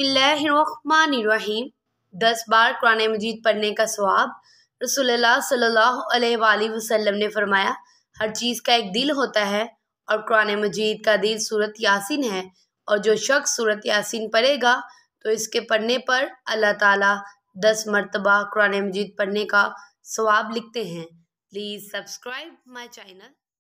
बिसमीम दस बार कुरान मजीद पढ़ने का स्वाब रसोल सल्लल्लाहु अलैहि वसल्लम ने फरमाया हर चीज़ का एक दिल होता है और कुरान मजीद का दिल सूरत यासिन है और जो शख्स सूरत यासिन पढ़ेगा तो इसके पढ़ने पर अल्लाह ताला दस मरतबा कुरान मजीद पढ़ने का स्वाब लिखते हैं प्लीज़ सब्सक्राइब माई चैनल